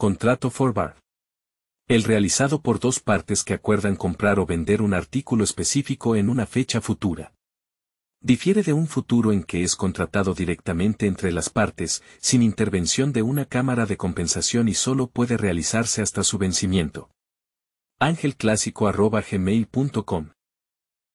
Contrato forward. El realizado por dos partes que acuerdan comprar o vender un artículo específico en una fecha futura. Difiere de un futuro en que es contratado directamente entre las partes, sin intervención de una cámara de compensación y solo puede realizarse hasta su vencimiento. Ángelclásico.gmail.com